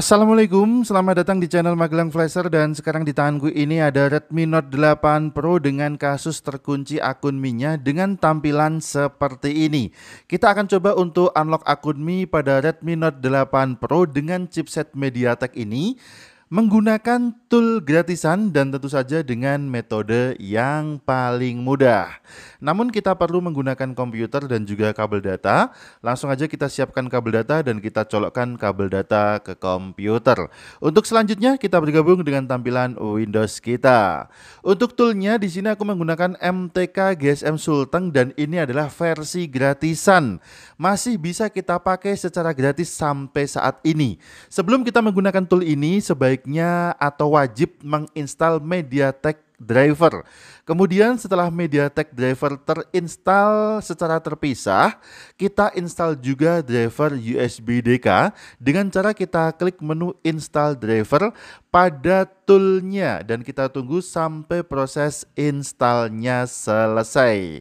Assalamualaikum, selamat datang di channel Magelang Flasher dan sekarang di tanganku ini ada Redmi Note 8 Pro dengan kasus terkunci akun Mi-nya dengan tampilan seperti ini. Kita akan coba untuk unlock akun Mi pada Redmi Note 8 Pro dengan chipset MediaTek ini menggunakan tool gratisan dan tentu saja dengan metode yang paling mudah. Namun kita perlu menggunakan komputer dan juga kabel data. Langsung aja kita siapkan kabel data dan kita colokkan kabel data ke komputer. Untuk selanjutnya kita bergabung dengan tampilan Windows kita. Untuk toolnya di sini aku menggunakan MTK GSM Sultan dan ini adalah versi gratisan. Masih bisa kita pakai secara gratis sampai saat ini. Sebelum kita menggunakan tool ini sebaik sebaiknya atau wajib menginstal MediaTek driver. Kemudian setelah MediaTek driver terinstall secara terpisah, kita install juga driver USB DK dengan cara kita klik menu install driver pada toolnya dan kita tunggu sampai proses installnya selesai.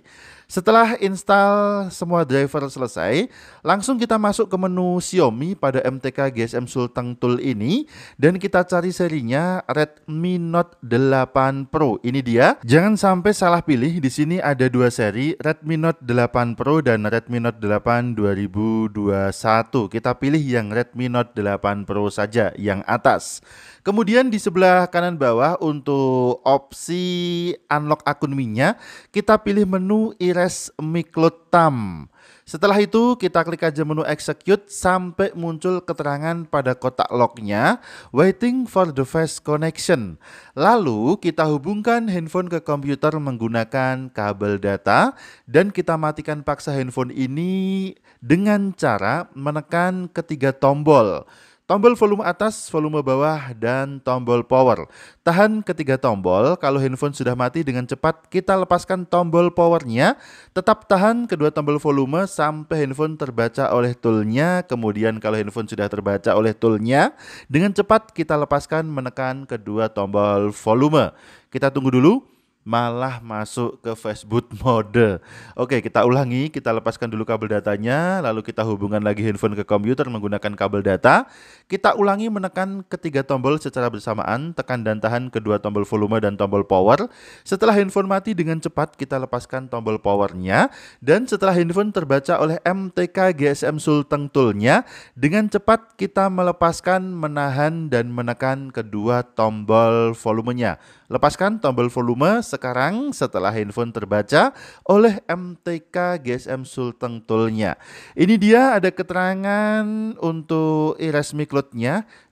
Setelah install semua driver selesai, langsung kita masuk ke menu Xiaomi pada MTK GSM Sultan Tool ini dan kita cari serinya Redmi Note 8 Pro. Ini dia. Jangan sampai salah pilih, di sini ada dua seri Redmi Note 8 Pro dan Redmi Note 8 2021. Kita pilih yang Redmi Note 8 Pro saja, yang atas. Kemudian di sebelah kanan bawah untuk opsi unlock akun Mi-nya, kita pilih menu Aires Miklotam. Setelah itu kita klik aja menu execute sampai muncul keterangan pada kotak lognya waiting for the device connection. Lalu kita hubungkan handphone ke komputer menggunakan kabel data dan kita matikan paksa handphone ini dengan cara menekan ketiga tombol. Tombol volume atas, volume bawah, dan tombol power. Tahan ketiga tombol, kalau handphone sudah mati dengan cepat kita lepaskan tombol powernya. Tetap tahan kedua tombol volume sampai handphone terbaca oleh toolnya. Kemudian kalau handphone sudah terbaca oleh toolnya, dengan cepat kita lepaskan menekan kedua tombol volume. Kita tunggu dulu malah masuk ke Facebook mode. Oke, kita ulangi, kita lepaskan dulu kabel datanya, lalu kita hubungkan lagi handphone ke komputer menggunakan kabel data. Kita ulangi menekan ketiga tombol secara bersamaan, tekan dan tahan kedua tombol volume dan tombol power. Setelah handphone mati dengan cepat, kita lepaskan tombol powernya. Dan setelah handphone terbaca oleh MTK GSM Sulteng Toolnya, dengan cepat kita melepaskan, menahan, dan menekan kedua tombol volumenya. Lepaskan tombol volume sekarang setelah handphone terbaca oleh MTK GSM Sulteng Tulnya. Ini dia ada keterangan untuk e-resmi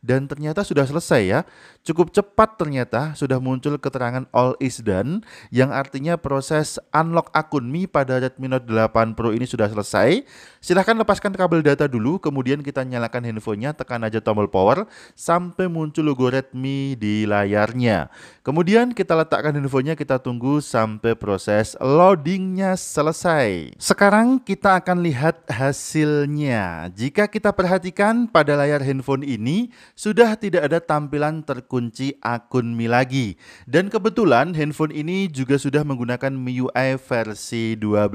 dan ternyata sudah selesai ya. Cukup cepat ternyata sudah muncul keterangan all is done yang artinya proses unlock akun Mi pada Redmi Note 8 Pro ini sudah selesai. Silahkan lepaskan kabel data dulu, kemudian kita nyalakan handphonenya, tekan aja tombol power sampai muncul logo Redmi di layarnya. Kemudian kita letakkan handphonenya, kita tunggu sampai proses loadingnya selesai. Sekarang kita akan lihat hasilnya. Jika kita perhatikan pada layar handphone ini, sudah tidak ada tampilan terkunci kunci akun Mi lagi. Dan kebetulan handphone ini juga sudah menggunakan MIUI versi 12.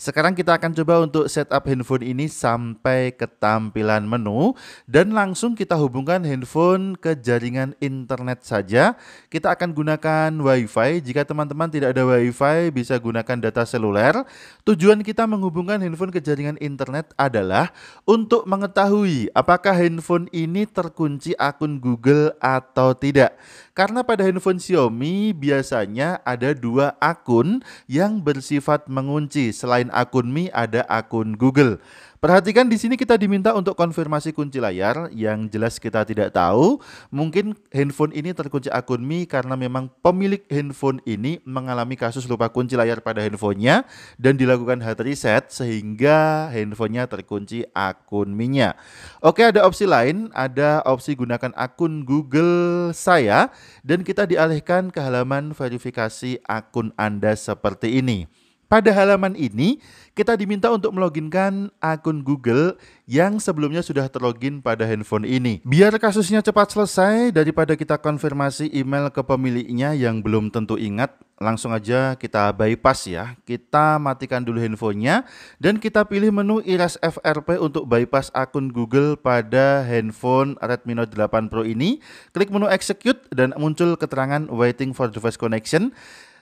Sekarang kita akan coba untuk setup handphone ini sampai ke tampilan menu dan langsung kita hubungkan handphone ke jaringan internet saja. Kita akan gunakan WiFi. Jika teman-teman tidak ada WiFi bisa gunakan data seluler. Tujuan kita menghubungkan handphone ke jaringan internet adalah untuk mengetahui apakah handphone ini terkunci akun Google atau atau tidak. Karena pada handphone Xiaomi biasanya ada dua akun yang bersifat mengunci. Selain akun Mi ada akun Google. Perhatikan di sini kita diminta untuk konfirmasi kunci layar yang jelas kita tidak tahu. Mungkin handphone ini terkunci akun Mi karena memang pemilik handphone ini mengalami kasus lupa kunci layar pada handphonenya dan dilakukan hard reset sehingga handphonenya terkunci akun Mi-nya. Oke ada opsi lain, ada opsi gunakan akun Google saya dan kita dialihkan ke halaman verifikasi akun Anda seperti ini. Pada halaman ini, kita diminta untuk meloginkan akun Google yang sebelumnya sudah terlogin pada handphone ini. Biar kasusnya cepat selesai daripada kita konfirmasi email ke pemiliknya yang belum tentu ingat, langsung aja kita bypass ya. Kita matikan dulu handphonenya dan kita pilih menu iras FRP untuk bypass akun Google pada handphone Redmi Note 8 Pro ini. Klik menu execute dan muncul keterangan waiting for device connection.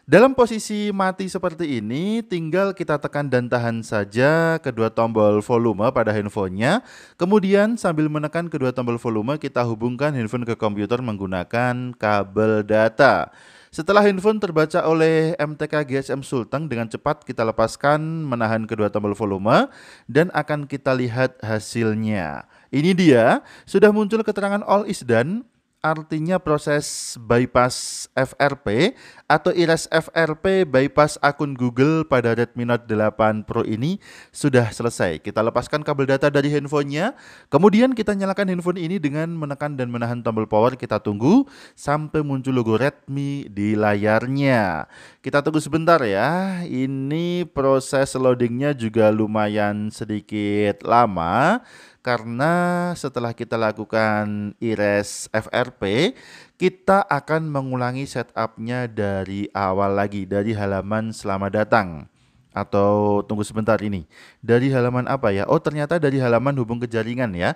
Dalam posisi mati seperti ini, tinggal kita tekan dan tahan saja kedua tombol volume pada handphonenya. Kemudian sambil menekan kedua tombol volume, kita hubungkan handphone ke komputer menggunakan kabel data. Setelah handphone terbaca oleh MTK GSM Sultan dengan cepat kita lepaskan menahan kedua tombol volume dan akan kita lihat hasilnya. Ini dia, sudah muncul keterangan all is done artinya proses bypass FRP atau iras FRP bypass akun Google pada Redmi Note 8 Pro ini sudah selesai. Kita lepaskan kabel data dari handphonenya, kemudian kita nyalakan handphone ini dengan menekan dan menahan tombol power. Kita tunggu sampai muncul logo Redmi di layarnya. Kita tunggu sebentar ya, ini proses loadingnya juga lumayan sedikit lama karena setelah kita lakukan IRES FRP, kita akan mengulangi setupnya dari awal lagi, dari halaman selamat datang. Atau tunggu sebentar ini, dari halaman apa ya? Oh ternyata dari halaman hubung ke jaringan ya.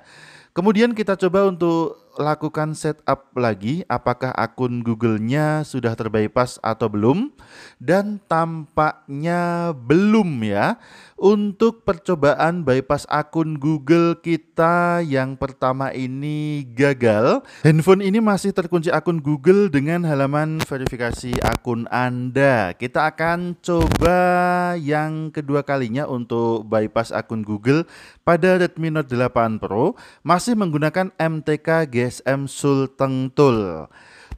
Kemudian kita coba untuk lakukan setup lagi apakah akun Google-nya sudah terbypass atau belum dan tampaknya belum ya. Untuk percobaan bypass akun Google kita yang pertama ini gagal. Handphone ini masih terkunci akun Google dengan halaman verifikasi akun Anda. Kita akan coba yang kedua kalinya untuk bypass akun Google pada Redmi Note 8 Pro. Mas masih menggunakan MTK GSM Sulteng Tool.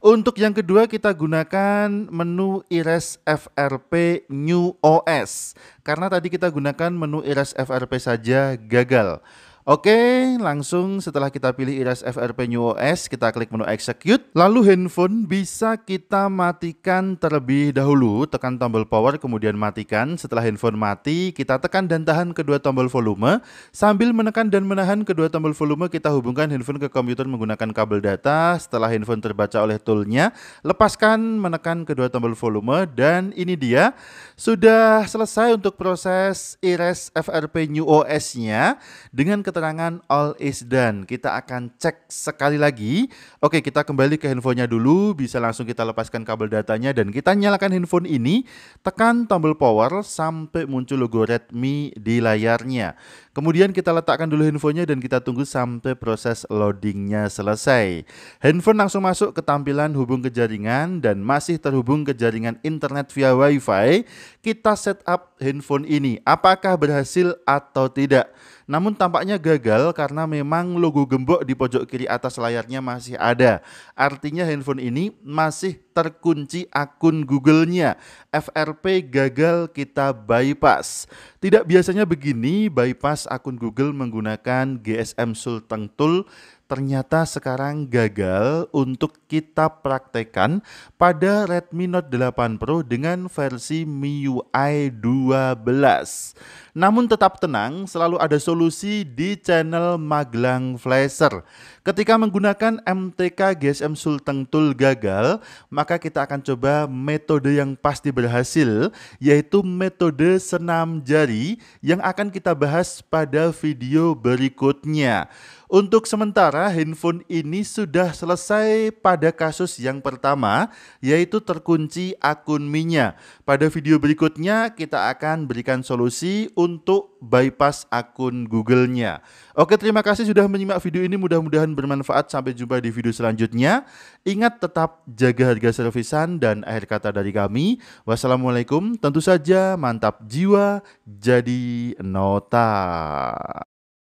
Untuk yang kedua kita gunakan menu IRES FRP New OS. Karena tadi kita gunakan menu IRES FRP saja gagal. Oke, langsung setelah kita pilih Iras FRP New OS, kita klik menu execute. Lalu handphone bisa kita matikan terlebih dahulu, tekan tombol power kemudian matikan. Setelah handphone mati, kita tekan dan tahan kedua tombol volume. Sambil menekan dan menahan kedua tombol volume, kita hubungkan handphone ke komputer menggunakan kabel data. Setelah handphone terbaca oleh toolnya, lepaskan menekan kedua tombol volume dan ini dia. Sudah selesai untuk proses Iras FRP New OS-nya dengan keterangan all is done. Kita akan cek sekali lagi. Oke, kita kembali ke handphonenya dulu. Bisa langsung kita lepaskan kabel datanya dan kita nyalakan handphone ini. Tekan tombol power sampai muncul logo Redmi di layarnya. Kemudian kita letakkan dulu handphonenya dan kita tunggu sampai proses loadingnya selesai. Handphone langsung masuk ke tampilan hubung ke jaringan dan masih terhubung ke jaringan internet via WiFi. Kita setup handphone ini. Apakah berhasil atau tidak? Namun tampaknya gagal karena memang logo gembok di pojok kiri atas layarnya masih ada. Artinya handphone ini masih terkunci akun Google-nya. FRP gagal kita bypass. Tidak biasanya begini bypass akun Google menggunakan GSM Sultan Tool ternyata sekarang gagal untuk kita praktekan pada Redmi Note 8 Pro dengan versi MIUI 12. Namun tetap tenang, selalu ada solusi di channel Magelang Flasher. Ketika menggunakan MTK GSM Sulteng Tool gagal, maka kita akan coba metode yang pasti berhasil, yaitu metode senam jari yang akan kita bahas pada video berikutnya. Untuk sementara, handphone ini sudah selesai pada kasus yang pertama, yaitu terkunci akun minyak. Pada video berikutnya, kita akan berikan solusi untuk untuk bypass akun Google-nya. Oke, terima kasih sudah menyimak video ini. Mudah-mudahan bermanfaat. Sampai jumpa di video selanjutnya. Ingat tetap jaga harga servisan dan akhir kata dari kami. Wassalamualaikum. Tentu saja mantap jiwa jadi nota.